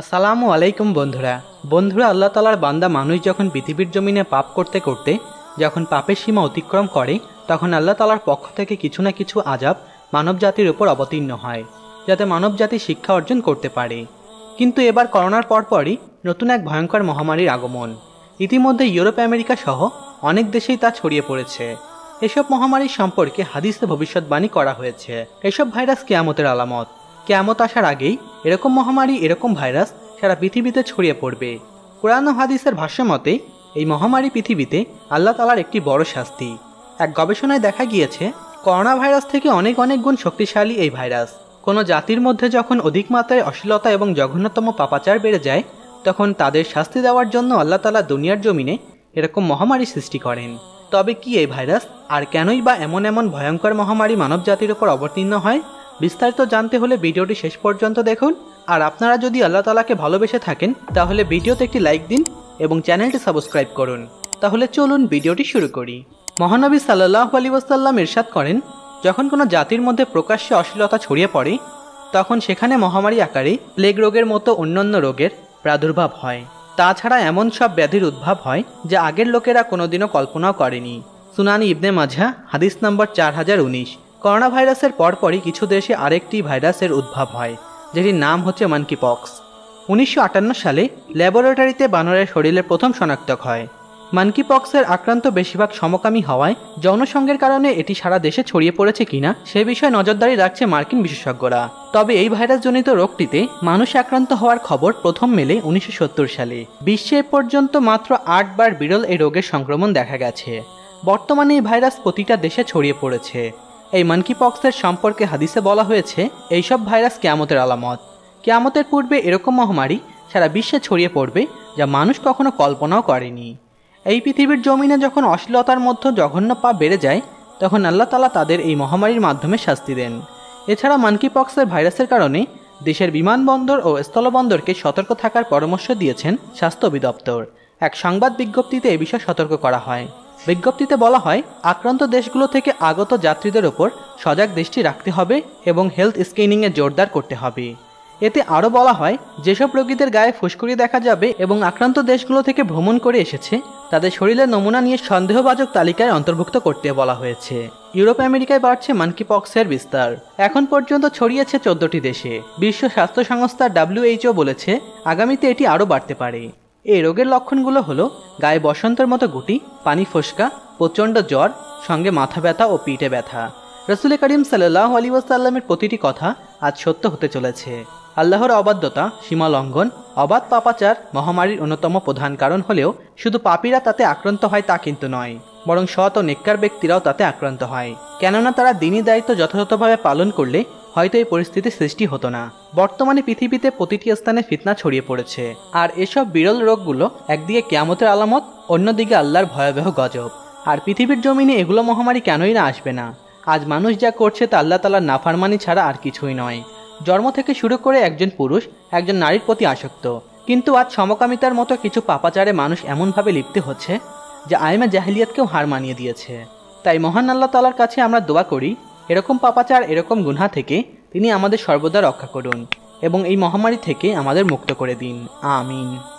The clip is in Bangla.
আসসালামু আলাইকুম বন্ধুরা বন্ধুরা আল্লাহ তালার বান্দা মানুষ যখন পৃথিবীর জমিনে পাপ করতে করতে যখন পাপের সীমা অতিক্রম করে তখন আল্লাহ তালার পক্ষ থেকে কিছু না কিছু আজাব মানব জাতির উপর অবতীর্ণ হয় যাতে মানব জাতি শিক্ষা অর্জন করতে পারে কিন্তু এবার করোনার পরপরই নতুন এক ভয়ঙ্কর মহামারীর আগমন ইতিমধ্যে ইউরোপ আমেরিকা সহ অনেক দেশেই তা ছড়িয়ে পড়েছে এসব মহামারীর সম্পর্কে হাদিসে ভবিষ্যৎবাণী করা হয়েছে এসব ভাইরাস কেয়ামতের আলামত কেয়ামত আসার আগেই এরকম মহামারী এরকম ভাইরাস সারা পৃথিবীতে ছড়িয়ে পড়বে কোরআন হাদিসের ভাষ্য মতে এই মহামারী পৃথিবীতে আল্লাহ তালার একটি বড় শাস্তি এক গবেষণায় দেখা গিয়েছে করোনা ভাইরাস থেকে অনেক অনেক গুণ শক্তিশালী এই ভাইরাস কোনো জাতির মধ্যে যখন অধিক মাত্রায় অশ্লীলতা এবং জঘন্যতম পাপাচার বেড়ে যায় তখন তাদের শাস্তি দেওয়ার জন্য আল্লাহ তালা দুনিয়ার জমিনে এরকম মহামারী সৃষ্টি করেন তবে কি এই ভাইরাস আর কেনই বা এমন এমন ভয়ঙ্কর মহামারী মানব জাতির উপর অবতীর্ণ হয় বিস্তারিত জানতে হলে ভিডিওটি শেষ পর্যন্ত দেখুন আর আপনারা যদি আল্লাহ তালাকে ভালোবেসে থাকেন তাহলে ভিডিওতে একটি লাইক দিন এবং চ্যানেলটি সাবস্ক্রাইব করুন তাহলে চলুন ভিডিওটি শুরু করি মহানবী সাল্লাহ আলী ওয়াসাল্লাম ইরশাদ করেন যখন কোনো জাতির মধ্যে প্রকাশ্যে অশ্লীলতা ছড়িয়ে পড়ে তখন সেখানে মহামারী আকারে প্লেগ রোগের মতো অন্যান্য রোগের প্রাদুর্ভাব হয় তাছাড়া এমন সব ব্যাধির উদ্ভব হয় যা আগের লোকেরা কোনোদিনও কল্পনাও করেনি সুনানি ইবনে মাঝা হাদিস নম্বর চার হাজার উনিশ করোনা ভাইরাসের পরপরই কিছু দেশে আরেকটি ভাইরাসের উদ্ভব হয় যেটির নাম হচ্ছে মানকি পক্স উনিশশো সালে ল্যাবরেটরিতে বানরের শরীরে প্রথম শনাক্তক হয় মানকি পক্সের আক্রান্ত বেশিরভাগ সমকামী হওয়ায় জনসংঘের কারণে এটি সারা দেশে ছড়িয়ে পড়েছে কিনা সে বিষয়ে নজরদারি রাখছে মার্কিন বিশেষজ্ঞরা তবে এই ভাইরাসজনিত রোগটিতে মানুষ আক্রান্ত হওয়ার খবর প্রথম মেলে উনিশশো সালে বিশ্বে পর্যন্ত মাত্র আটবার বিরল এই রোগের সংক্রমণ দেখা গেছে বর্তমানে এই ভাইরাস প্রতিটা দেশে ছড়িয়ে পড়েছে এই মানকি পক্সের সম্পর্কে হাদিসে বলা হয়েছে এইসব ভাইরাস কেয়ামতের আলামত কেয়ামতের পূর্বে এরকম মহামারী সারা বিশ্বে ছড়িয়ে পড়বে যা মানুষ কখনো কল্পনাও করেনি এই পৃথিবীর জমিনে যখন অশ্লীলতার মধ্যে জঘন্য পা বেড়ে যায় তখন আল্লাহ তালা তাদের এই মহামারীর মাধ্যমে শাস্তি দেন এছাড়া মানকি পক্সের ভাইরাসের কারণে দেশের বিমানবন্দর ও স্থলবন্দরকে সতর্ক থাকার পরামর্শ দিয়েছেন স্বাস্থ্য অধিদপ্তর এক সংবাদ বিজ্ঞপ্তিতে এ বিষয়ে সতর্ক করা হয় বিজ্ঞপ্তিতে বলা হয় আক্রান্ত দেশগুলো থেকে আগত যাত্রীদের ওপর সজাগ দৃষ্টি রাখতে হবে এবং হেলথ স্ক্রিনিংয়ে জোরদার করতে হবে এতে আরও বলা হয় যেসব রোগীদের গায়ে ফুসকুড়ি দেখা যাবে এবং আক্রান্ত দেশগুলো থেকে ভ্রমণ করে এসেছে তাদের শরীরের নমুনা নিয়ে সন্দেহবাজক তালিকায় অন্তর্ভুক্ত করতে বলা হয়েছে ইউরোপ আমেরিকায় বাড়ছে মানকি পক্সের বিস্তার এখন পর্যন্ত ছড়িয়েছে চোদ্দটি দেশে বিশ্ব স্বাস্থ্য সংস্থা ডাব্লিউএইচও বলেছে আগামীতে এটি আরও বাড়তে পারে এই রোগের লক্ষণগুলো হলো গায়ে বসন্তের মতো গুটি পানি ফোসকা প্রচণ্ড জ্বর সঙ্গে মাথা ব্যথা ও পিঠে ব্যথা রসুল করিম সাল্লাহ আলী ওয়াসাল্লামের প্রতিটি কথা আজ সত্য হতে চলেছে আল্লাহর অবাধ্যতা সীমালঙ্ঘন অবাধ পাপাচার মহামারীর অন্যতম প্রধান কারণ হলেও শুধু পাপীরা তাতে আক্রান্ত হয় তা কিন্তু নয় বরং সৎ ও নেককার ব্যক্তিরাও তাতে আক্রান্ত হয় কেননা তারা দিনই দায়িত্ব যথাযথভাবে পালন করলে হয়তো এই পরিস্থিতির সৃষ্টি হতো না বর্তমানে পৃথিবীতে প্রতিটি স্থানে ফিতনা ছড়িয়ে পড়েছে আর এসব বিরল রোগগুলো একদিকে কেয়ামতের আলামত অন্যদিকে আল্লাহর ভয়াবহ গজব আর পৃথিবীর জমিনে এগুলো মহামারী কেনই না আসবে না আজ মানুষ যা করছে তা আল্লাহ তালার নাফারমানি ছাড়া আর কিছুই নয় জন্ম থেকে শুরু করে একজন পুরুষ একজন নারীর প্রতি আসক্ত কিন্তু আজ সমকামিতার মতো কিছু পাপাচারে মানুষ এমনভাবে লিপ্ত হচ্ছে যা আইমা জাহিলিয়াতকেও হার মানিয়ে দিয়েছে তাই মহান আল্লাহ তালার কাছে আমরা দোয়া করি এরকম পাপাচার এরকম গুনহা থেকে তিনি আমাদের সর্বদা রক্ষা করুন এবং এই মহামারী থেকে আমাদের মুক্ত করে দিন আমিন